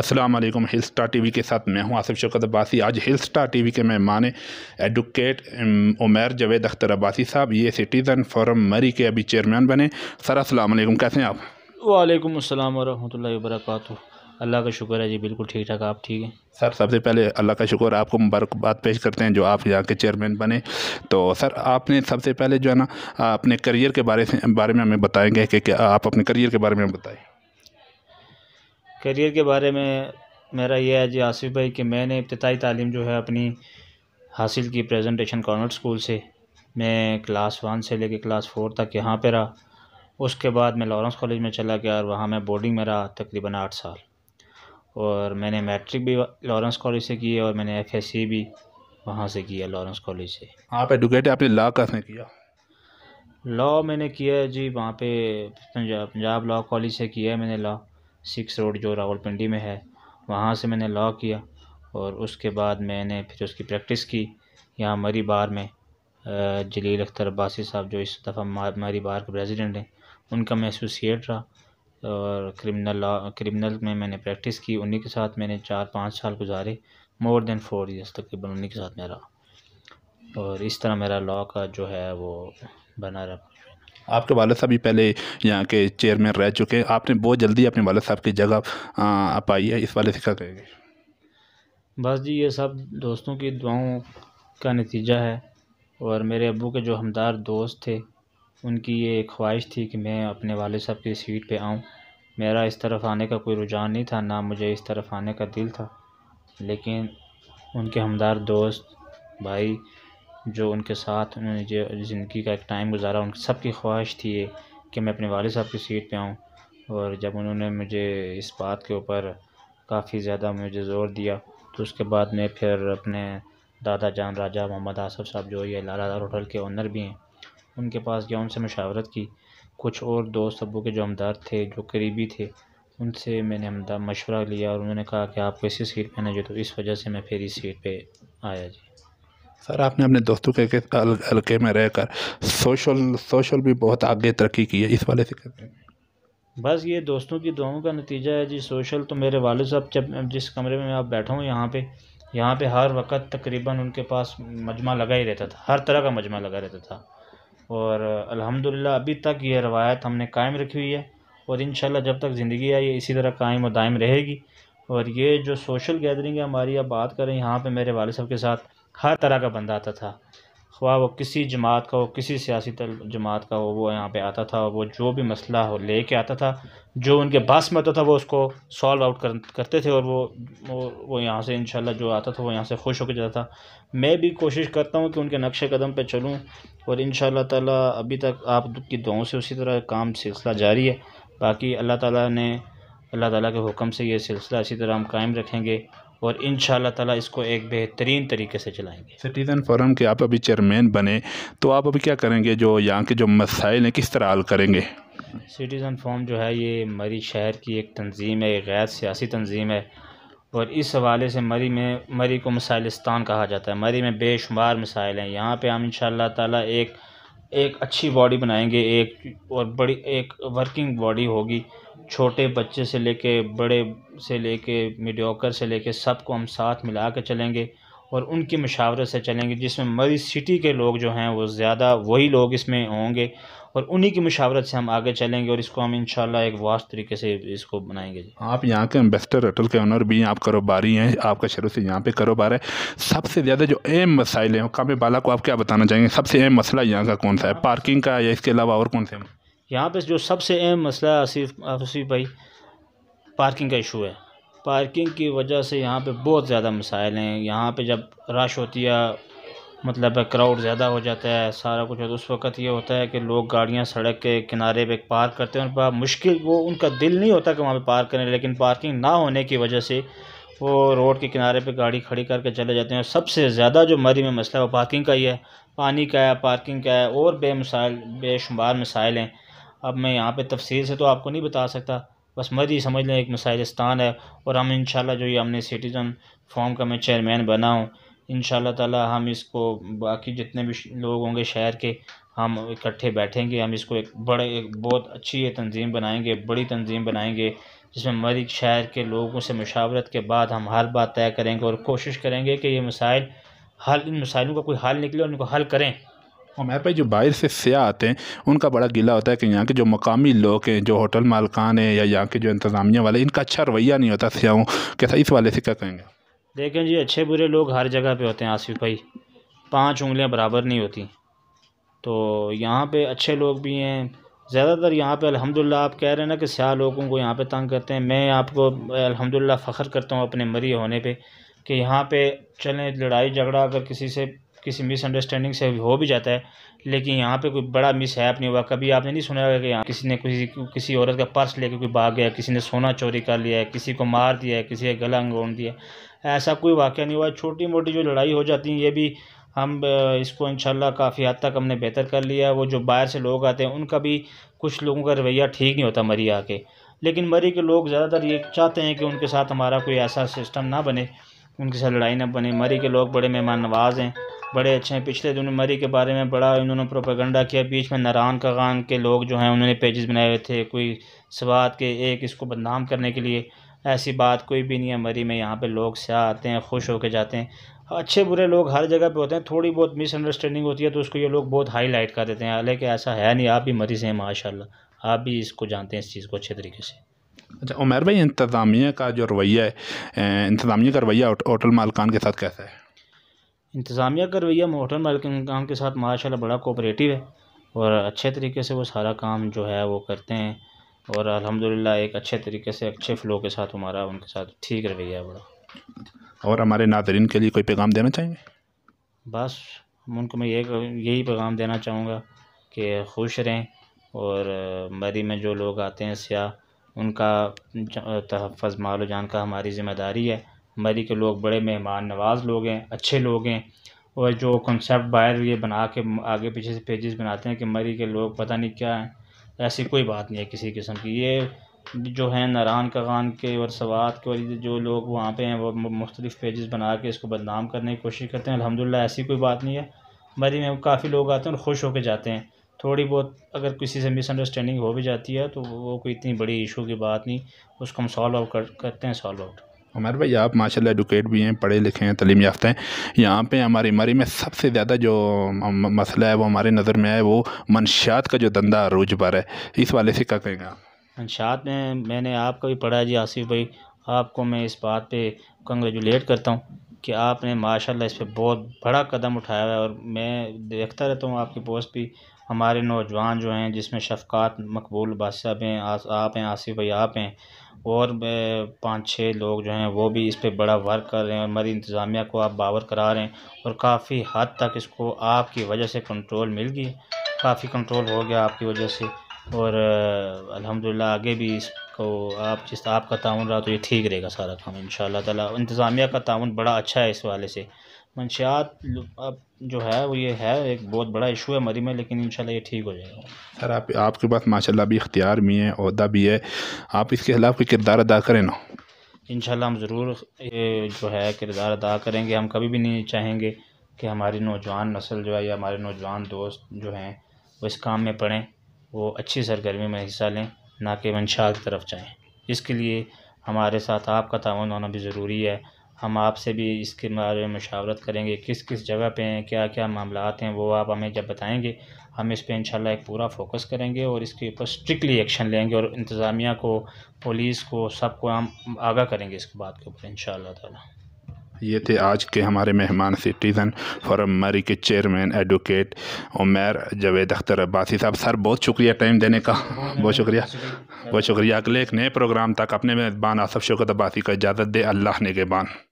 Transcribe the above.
अस्सलाम वालेकुम हिल star T V के साथ मैं हूँ आसिफ शौकत अब्बासी आज हिल स्टार टी वी के मेहमान एडवोकेट um, उमैर जावेद अख्तर अब्बासी साहब ये सिटीज़न फोरम मरी के अभी चेयरमैन बने सर अस्सलाम वालेकुम कैसे हैं आप वालेकुम अस्सलाम वरहमतुल्लाहि वबरकातुहू अल्लाह का शुक्र है जी बिल्कुल ठीक ठाक आप ठीक हैं सर सबसे पहले अल्लाह का शुक्र आपको मुबारकबाद पेश करते हैं जो आप यहाँ के चेयरमैन बने तो सर आपने सबसे पहले जो है ना अपने करियर के बारे से बारे में हमें बताएंगे कि, कि आप अपने करियर के बारे में बताएं करियर के बारे में मेरा यह है जी आसिफ़ भाई कि मैंने इब्तदाई तालीम जो है अपनी हासिल की प्रेजेंटेशन कॉन्वेंट स्कूल से मैं क्लास वन से लेके क्लास फोर तक यहाँ पे रहा उसके बाद मैं लॉरेंस कॉलेज में चला गया और वहाँ मैं बोर्डिंग में रहा तकरीबन आठ साल और मैंने मैट्रिक भी लॉरेंस कॉलेज से की और मैंने एफ भी वहाँ से किया लॉरेंस कॉलेज से आप एडुकेट आपने लॉ का से किया लॉ मैंने किया है जी वहाँ पे पंजाब पंजाब लॉ कॉलेज से किया है मैंने लॉ सिक्स रोड जो रावलपिंडी में है वहाँ से मैंने लॉ किया और उसके बाद मैंने फिर उसकी प्रैक्टिस की यहाँ मरी बार में जलील अख्तर अब्बासी साहब जो इस दफ़ा मरी बार के प्रेसिडेंट हैं उनका मैं एसोसिएट रहा और क्रिमिनल लॉ क्रिमिनल में मैंने प्रैक्टिस की उन्हीं के साथ मैंने चार पाँच साल गुजारे मोर देन फोर ईयर्स तकरीबन उन्हीं के साथ मेरा और इस तरह मेरा लॉ का जो है वो बना रहा आपके वालद साहब भी पहले यहाँ के चेयरमैन रह चुके हैं आपने बहुत जल्दी अपने वालद साहब की जगह पाई है इस वाले से क्या कहेंगे बस जी ये सब दोस्तों की दुआओं का नतीजा है और मेरे अबू के जो हमदार दोस्त थे उनकी ये ख्वाहिश थी कि मैं अपने वाले साहब की सीट पे आऊँ मेरा इस तरफ आने का कोई रुझान नहीं था ना मुझे इस तरफ आने का दिल था लेकिन उनके हमदार दोस्त भाई जो उनके साथ उन्होंने जो ज़िंदगी का एक टाइम गुजारा उन सब की ख्वाहिश थी ये कि मैं अपने वाले साहब की सीट पे आऊँ और जब उन्होंने मुझे इस बात के ऊपर काफ़ी ज़्यादा मुझे ज़ोर दिया तो उसके बाद मैं फिर अपने दादा जान राजा मोहम्मद आसफ़ साहब जो ये लाला होटल के ओनर भी हैं उनके पास गया उनसे मशावरत की कुछ और दोस्त अबू के जो हमदार थे जो करीबी थे उनसे मैंने हमदा मशवरा लिया और उन्होंने कहा कि आप कैसी सीट पर ना जो तो इस वजह से मैं फिर इस सीट पर आया जी सर आपने अपने दोस्तों के हल्के में रहकर सोशल सोशल भी बहुत आगे तरक्की की है इस वाले से कहते हैं बस ये दोस्तों की दुआओं का नतीजा है जी सोशल तो मेरे वाले साहब जब जिस कमरे में मैं आप बैठा हूँ यहाँ पे यहाँ पे हर वक्त तकरीबन उनके पास मजमा लगा ही रहता था हर तरह का मजमा लगा रहता था और अल्हम्दुलिल्लाह अभी तक ये रवायत हमने कायम रखी हुई है और इन जब तक ज़िंदगी है ये इसी तरह कायम और दायम रहेगी और ये जो सोशल गैदरिंग है हमारी आप बात करें यहाँ पर मेरे वाले साहब के साथ हर तरह का बंदा आता था ख्वा वो किसी जमात का हो किसी सियासी तल जमात का हो वो यहाँ पे आता था वो जो भी मसला हो ले के आता था जो उनके बस में होता था वो उसको सॉल्व आउट कर, करते थे और वो वो, यहाँ से इंशाल्लाह जो आता था वो यहाँ से खुश होकर जाता था मैं भी कोशिश करता हूँ कि उनके नक्शे कदम पे चलूँ और इन ताला अभी तक आपकी दुआओं से उसी तरह काम सिलसिला जारी है बाकी अल्लाह ताली ने अल्लाह ताली के हुक्म से ये सिलसिला इसी तरह हम कायम रखेंगे और इन ताला इसको एक बेहतरीन तरीके से चलाएंगे सिटीज़न फोरम के आप अभी चेयरमैन बने तो आप अभी क्या करेंगे जो यहाँ के जो मसाइल हैं किस तरह हल करेंगे सिटीज़न फोरम जो है ये मरी शहर की एक तंजीम है एक गैर सियासी तंजीम है और इस हवाले से मरी में मरी को मसाइलस्तान कहा जाता है मरी में बेशुमार मसाइल हैं यहाँ पर हम इन शाह एक एक अच्छी बॉडी बनाएंगे एक और बड़ी एक वर्किंग बॉडी होगी छोटे बच्चे से लेके बड़े से लेके मीडियोकर से लेके सबको हम साथ मिला के चलेंगे और उनकी मशावरत से चलेंगे जिसमें मरीज सिटी के लोग जो हैं वो ज़्यादा वही लोग इसमें होंगे और उन्हीं की मशावरत से हम आगे चलेंगे और इसको हम इंशाल्लाह एक वास्त तरीके से इसको बनाएंगे आप यहाँ के एम्बेसडर होटल के ऑनर भी आप कारोबारी हैं आपका शुरू से यहाँ पे कारोबार है सबसे ज़्यादा जो अहम मसाइल हैं कामे बाला को आप क्या बताना चाहेंगे सबसे अहम मसला यहाँ का कौन सा है पार्किंग हाँ। का या इसके अलावा और कौन सा है यहाँ पर जो सबसे अहम मसला आसिफ आसिफ भाई पार्किंग का इशू है पार्किंग की वजह से यहाँ पे बहुत ज़्यादा मसाइल हैं यहाँ पे जब रश होती है मतलब क्राउड ज़्यादा हो जाता है सारा कुछ उस वक्त ये होता है कि लोग गाड़ियाँ सड़क के किनारे पे पार्क करते हैं उन पर मुश्किल वो उनका दिल नहीं होता कि वहाँ पे पार्क करें लेकिन पार्किंग ना होने की वजह से वो रोड के किनारे पर गाड़ी खड़ी करके चले जाते हैं सबसे ज़्यादा जो मरी में मसला है वो पार्किंग का ही है पानी का है पार्किंग का है और बेमसाइल बेशुमार मसाइल हैं अब मैं यहाँ पर तफसील से तो आपको नहीं बता सकता बस मर्द समझ लें एक मसाइलस्तान है और हम इन जो ये हमने सिटीज़न फॉर्म का मैं चेयरमैन बना हूँ इन ताला हम इसको बाकी जितने भी लोग होंगे शहर के हम इकट्ठे बैठेंगे हम इसको एक बड़े एक बहुत अच्छी तंजीम बनाएंगे बड़ी तंजीम बनाएंगे जिसमें मरी शहर के लोगों से मशावरत के बाद हम हर बात तय करेंगे और कोशिश करेंगे कि ये मसाइल हल इन मसाइलों का कोई हल निकले और इनको हल करें और हमारे पे जो बाहर से सयाह आते हैं उनका बड़ा गिला होता है कि यहाँ के जो मकामी लोग हैं जो होटल मालकान हैं या यहाँ के जो इंतज़ामिया वाले इनका अच्छा रवैया नहीं होता सयाहों कैसा इस वाले से क्या कहेंगे देखें जी अच्छे बुरे लोग हर जगह पे होते हैं आसिफ भाई पांच उंगलियाँ बराबर नहीं होती तो यहाँ पर अच्छे लोग भी हैं ज़्यादातर यहाँ पे अल्हम्दुलिल्लाह आप कह रहे हैं ना कि स्याह लोगों को यहाँ पे तंग करते हैं मैं आपको अल्हम्दुलिल्लाह फ़ख्र करता हूँ अपने मरी होने पे कि यहाँ पे चलें लड़ाई झगड़ा अगर किसी से किसी मिसअंडरस्टैंडिंग से हो भी जाता है लेकिन यहाँ पे कोई बड़ा मिसहैप नहीं हुआ कभी आपने नहीं सुना होगा कि यहाँ किसी ने किसी किसी औरत का पर्स लेके कोई भाग गया किसी ने सोना चोरी कर लिया है किसी को मार दिया है किसी का गला अंगोड़ दिया ऐसा कोई वाक़ नहीं हुआ छोटी मोटी जो लड़ाई हो जाती है ये भी हम इसको इंशाल्लाह काफ़ी हद तक हमने बेहतर कर लिया वो जो बाहर से लोग आते हैं उनका भी कुछ लोगों का रवैया ठीक नहीं होता मरी आके लेकिन मरी के लोग ज़्यादातर ये चाहते हैं कि उनके साथ हमारा कोई ऐसा सिस्टम ना बने उनके साथ लड़ाई ना बने मरी के लोग बड़े मेहमान नवाज हैं बड़े अच्छे हैं पिछले दिनों मरी के बारे में बड़ा इन्होंने प्रोपागंडा किया बीच में नारान कागान के लोग जो हैं उन्होंने पेजेस बनाए हुए थे कोई स्वाद के एक इसको बदनाम करने के लिए ऐसी बात कोई भी नहीं है मरी में यहाँ पे लोग स्याह आते हैं खुश होकर जाते हैं अच्छे बुरे लोग हर जगह पे होते हैं थोड़ी बहुत मिसअंडरस्टैंडिंग होती है तो उसको ये लोग बहुत लाइट कर देते हैं हालांकि ऐसा है नहीं आप भी मरी से हैं माशा आप भी इसको जानते हैं इस चीज़ को अच्छे तरीके से अच्छा उमेर भाई इंतज़ामिया का जो रवैया है इंतज़ामिया का रवैया होटल मालकान के साथ कैसा है इंतज़ामिया का रवैया होटल मालकिन काम के साथ माशा बड़ा कोऑपरेटिव है और अच्छे तरीके से वो सारा काम जो है वो करते हैं और अल्हम्दुलिल्लाह एक अच्छे तरीके से अच्छे फ़्लो के साथ हमारा उनके साथ ठीक रवैया बड़ा और हमारे नादरीन के लिए कोई पैगाम देना चाहेंगे बस उनको मैं ये यही पैगाम देना चाहूँगा कि खुश रहें और मरी में जो लोग आते हैं सियाह उनका तहफ़ माल जान का हमारी ज़िम्मेदारी है मरी के लोग बड़े मेहमान नवाज लोग हैं अच्छे लोग हैं और जो कंसेप्ट बाहर ये बना के आगे पीछे से पेजेस बनाते हैं कि मरी के लोग पता नहीं क्या हैं ऐसी कोई बात नहीं है किसी किस्म की ये जो है नारान कागान के और सवात के और जो लोग वहाँ पे हैं वो मुख्तलिफ पेजेस बना के इसको बदनाम करने की कोशिश करते हैं अलहमदिल्ला ऐसी कोई बात नहीं है मरी में काफ़ी लोग आते हैं और खुश होकर जाते हैं थोड़ी बहुत अगर किसी से मिसअंडरस्टैंडिंग हो भी जाती है तो वो कोई इतनी बड़ी इशू की बात नहीं उसको हम सॉल्व आउट कर, करते हैं सॉल्व आउट हमारे भाई आप माशाल्लाह एडुकेट भी हैं पढ़े लिखे हैं तलीम याफ्ता हैं यहाँ पे हमारी मरी में सबसे ज़्यादा जो मसला है वो हमारे नज़र में है वो मनशात का जो धंधा अरूज पर है इस वाले से क्या कहेंगे आप मनशात में मैंने आपका भी पढ़ा जी आसिफ भाई आपको मैं इस बात पर कंग्रेजुलेट करता हूँ कि आपने माशाल्लाह इस पर बहुत बड़ा कदम उठाया है और मैं देखता रहता हूँ आपकी पोस्ट भी हमारे नौजवान जो हैं जिसमें शफक़ात मकबूल बादशाह हैं आप हैं आसिफ़ भाई आप हैं और पाँच छः लोग जो हैं वो भी इस पर बड़ा वर्क कर रहे हैं और हमारी इंतज़ामिया को आप बावर करा रहे हैं और काफ़ी हद तक इसको आपकी वजह से कंट्रोल मिल गई काफ़ी कंट्रोल हो गया आपकी वजह से और अल्हम्दुलिल्लाह आगे भी इसको आप जिस आपका ताउन रहा तो ये ठीक रहेगा सारा काम इन ताला इंतज़ामिया का ताउन बड़ा अच्छा है इस वाले से मंशियात अब जो है वो ये है एक बहुत बड़ा इशू है मरी में लेकिन इंशाल्लाह ये ठीक हो जाएगा सर आप आपके पास माशाल्लाह भी इख्तियार भी है अहदा भी है आप इसके खिलाफ कोई किरदार अदा करें ना इन हम ज़रूर जो है किरदार अदा करेंगे हम कभी भी नहीं चाहेंगे कि हमारी नौजवान नस्ल जो है या हमारे नौजवान दोस्त जो हैं वो इस काम में पढ़ें वो अच्छी सरगर्मी में हिस्सा लें ना कि मंशा की तरफ जाएँ इसके लिए हमारे साथ आपका तावन होना भी ज़रूरी है हम आपसे भी इसके बारे में मशावरत करेंगे किस किस जगह पे हैं क्या क्या मामला हैं वो आप हमें जब बताएंगे हम इस पर इंशाल्लाह एक पूरा फोकस करेंगे और इसके ऊपर स्ट्रिक्टली एक्शन लेंगे और इंतज़ामिया को पुलिस को सबको हम आगाह करेंगे इस बात के ऊपर इन ताला ये थे आज के हमारे मेहमान सिटीज़न फॉरम मरी के चेयरमैन एडवोकेट उमर जवेद अख्तर अब्बासी साहब सर बहुत शुक्रिया टाइम देने का बहुत शुक्रिया बहुत शुक्रिया अगले एक नए प्रोग्राम तक अपने मेज़बान आसफ़ शौकत अब्बासी का इजाज़त दे अल्लाह ने के बान